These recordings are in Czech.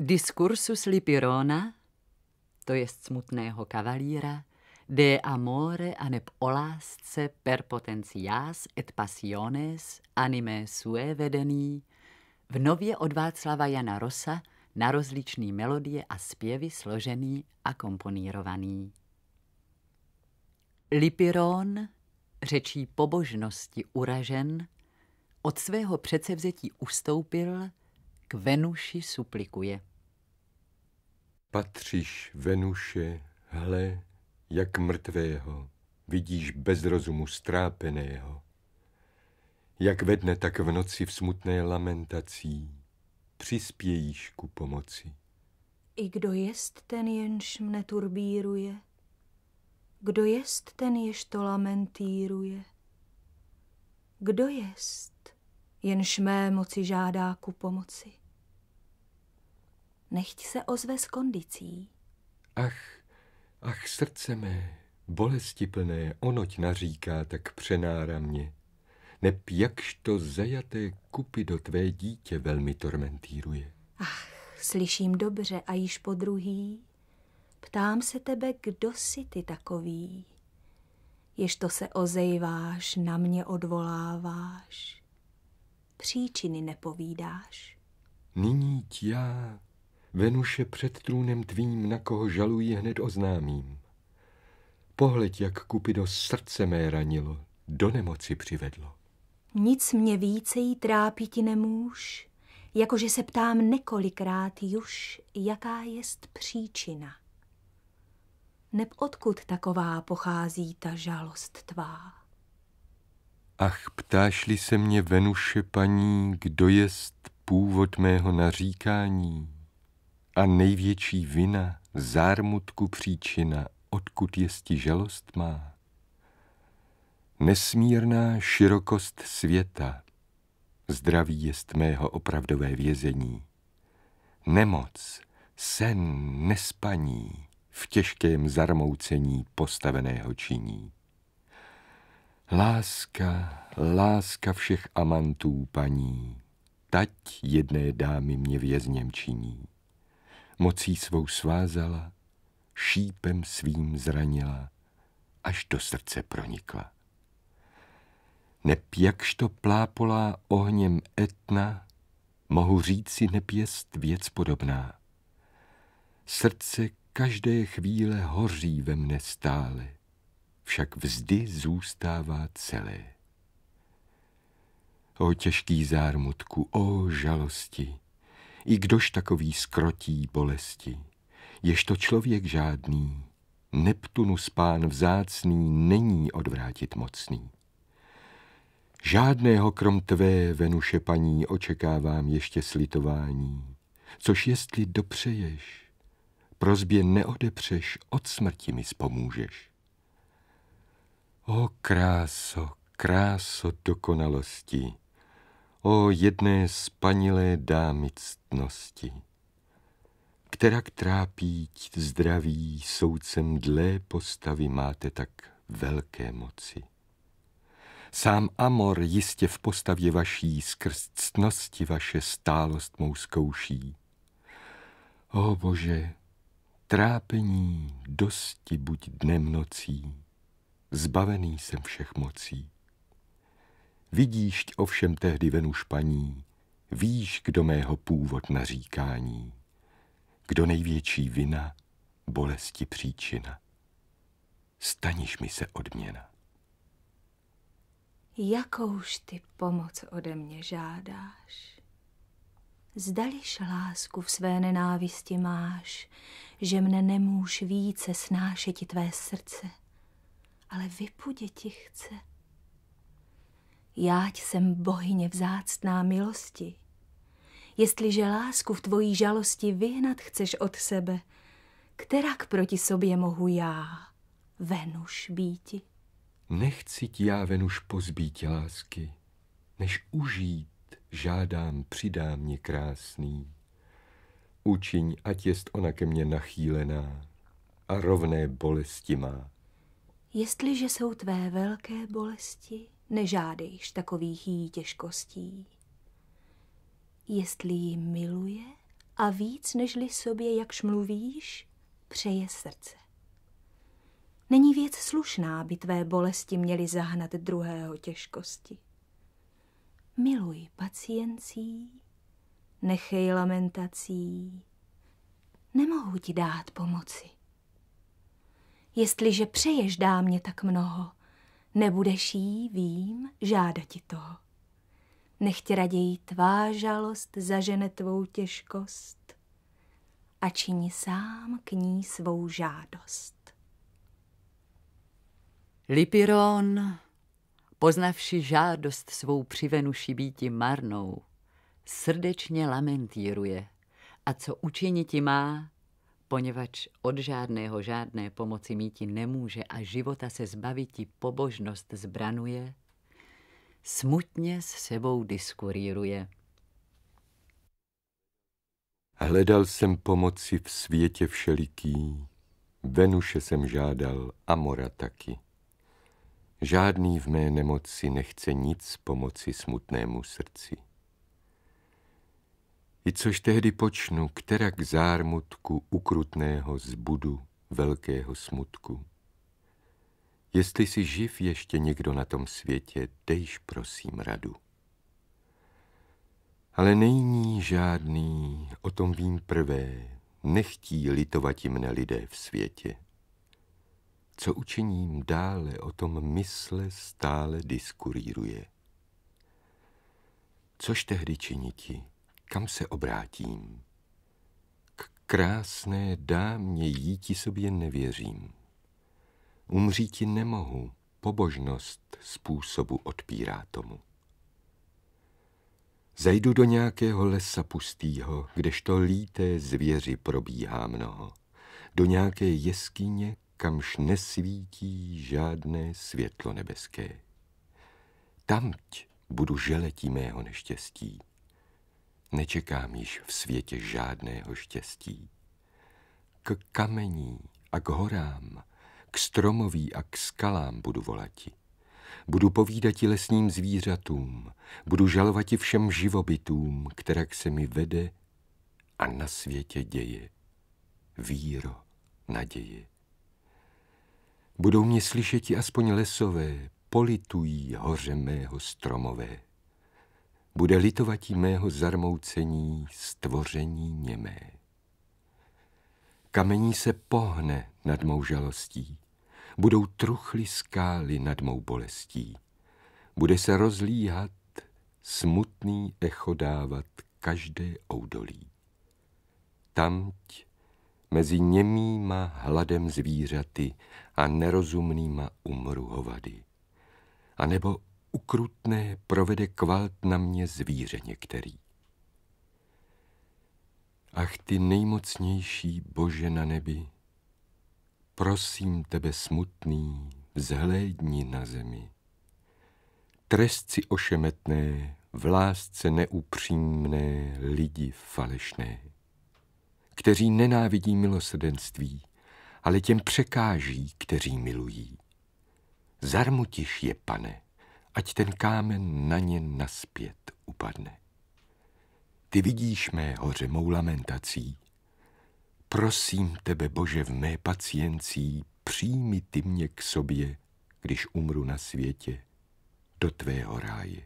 Discursus Lipirona, to je smutného kavalíra, de amore a neb o lásce per potencias et passiones anime sue vedený, v nově od Václava Jana Rosa na rozličný melodie a zpěvy složený a komponírovaný. Lipiron, řečí pobožnosti uražen, od svého předsevzetí ustoupil – k Venuši suplikuje. Patříš, Venuše, hle, jak mrtvého, vidíš bez rozumu strápeného. Jak ve dne, tak v noci v smutné lamentací přispějíš ku pomoci. I kdo jest ten, jenž mne turbíruje? Kdo jest ten, jež to lamentíruje? Kdo jest, jenž mé moci žádá ku pomoci? nechť se ozve s kondicí. Ach, ach, srdce mé, bolesti plné, onoť naříká, tak přenára mě. Nep jakž to zajaté kupy do tvé dítě velmi tormentíruje. Ach, slyším dobře a již po druhý. Ptám se tebe, kdo jsi ty takový? Jež to se ozejváš, na mě odvoláváš. Příčiny nepovídáš. Nyní já Venuše před trůnem tvým, na koho žalují, hned oznámím. Pohled, jak Kupido srdce mé ranilo, do nemoci přivedlo. Nic mě více jí ti nemůž, jakože se ptám několikrát juž, jaká jest příčina. Neb odkud taková pochází ta žalost tvá? Ach, ptáš-li se mě, Venuše paní, kdo jest původ mého naříkání? a největší vina, zármutku příčina, odkud jesti žalost má. Nesmírná širokost světa, zdraví jest mého opravdové vězení. Nemoc, sen, nespaní, v těžkém zarmoucení postaveného činí. Láska, láska všech amantů paní, tať jedné dámy mě vězněm činí mocí svou svázala, šípem svým zranila, až do srdce pronikla. Neb to plápolá ohněm etna, mohu říci nepěst věc podobná. Srdce každé chvíle hoří ve mne stále, však vzdy zůstává celé. O těžký zármutku, o žalosti, i kdož takový skrotí bolesti. Jež to člověk žádný, Neptunu spán vzácný není odvrátit mocný. Žádného krom tvé, Venuše paní, očekávám ještě slitování, což jestli dopřeješ, prozbě neodepřeš, od smrti mi spomůžeš. O kráso, kráso dokonalosti, o jedné spanilé dámy ctnosti, která trápí zdraví soucem dlé postavy máte tak velké moci. Sám Amor jistě v postavě vaší skrz ctnosti vaše stálost mou zkouší. O Bože, trápení dosti buď dnem nocí, zbavený jsem všech mocí vidíš ovšem tehdy venu španí, víš, kdo mého původ naříkání, kdo největší vina, bolesti příčina. Staniš mi se odměna. Jakouž ty pomoc ode mě žádáš? Zdališ lásku v své nenávisti máš, že mne nemůž více snášeti tvé srdce, ale vypudě ti chce Jáť jsem bohyně vzácná milosti. Jestliže lásku v tvojí žalosti vyhnat chceš od sebe, kterak proti sobě mohu já, Venuš, býti? Nechci ti já, Venuš, pozbít lásky, než užít žádám přidám mě krásný. Učiň, ať jest ona ke mně nachýlená a rovné bolesti má. Jestliže jsou tvé velké bolesti, nežádejš takových jí těžkostí. Jestli ji miluje a víc nežli sobě, jakž mluvíš, přeje srdce. Není věc slušná, aby tvé bolesti měly zahnat druhého těžkosti. Miluj paciencí, nechej lamentací, nemohu ti dát pomoci. Jestliže přeješ dámě tak mnoho, Nebudeš jí, vím, žáda ti toho. Nechť raději tvá žalost zažene tvou těžkost a čini sám k ní svou žádost. Lipiron, poznavši žádost svou přivenuši býti marnou, srdečně lamentíruje a co učinit má, poněvadž od žádného žádné pomoci míti nemůže a života se zbavití pobožnost zbranuje, smutně s sebou diskuríruje. Hledal jsem pomoci v světě všeliký, Venuše jsem žádal a Mora taky. Žádný v mé nemoci nechce nic pomoci smutnému srdci. I což tehdy počnu, která k zármutku ukrutného zbudu velkého smutku. Jestli si živ ještě někdo na tom světě, dejš prosím radu. Ale nejní žádný, o tom vím prvé, nechtí litovat mne lidé v světě. Co učiním dále, o tom mysle stále diskuríruje. Což tehdy činiti? kam se obrátím. K krásné dámě jíti sobě nevěřím. Umříti nemohu, pobožnost způsobu odpírá tomu. Zajdu do nějakého lesa pustýho, kdežto líté zvěři probíhá mnoho. Do nějaké jeskyně, kamž nesvítí žádné světlo nebeské. Tamť budu želetí mého neštěstí nečekám již v světě žádného štěstí. K kamení a k horám, k stromoví a k skalám budu volati. Budu povídati lesním zvířatům, budu žalovati všem živobytům, které se mi vede a na světě děje. Víro, naděje. Budou mě slyšeti aspoň lesové, politují hoře mého stromové bude litovatí mého zarmoucení stvoření němé. Kamení se pohne nad mou žalostí, budou truchly skály nad mou bolestí. Bude se rozlíhat, smutný echo dávat každé oudolí. Tamť mezi němýma hladem zvířaty a nerozumnýma umruhovady, A nebo ukrutné provede kvalt na mě zvíře některý. Ach ty nejmocnější Bože na nebi, prosím tebe smutný, vzhlédni na zemi. Trest si ošemetné, v lásce neupřímné lidi falešné, kteří nenávidí milosrdenství, ale těm překáží, kteří milují. Zarmutiš je, pane, ať ten kámen na ně naspět upadne. Ty vidíš mé hoře mou lamentací. Prosím tebe, Bože, v mé paciencí, přijmi ty mě k sobě, když umru na světě, do tvého ráje.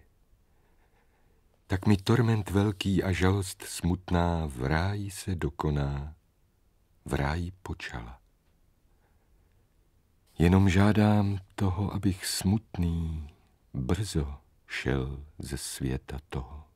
Tak mi torment velký a žalost smutná v ráji se dokoná, v ráji počala. Jenom žádám toho, abych smutný brzo šel ze světa toho.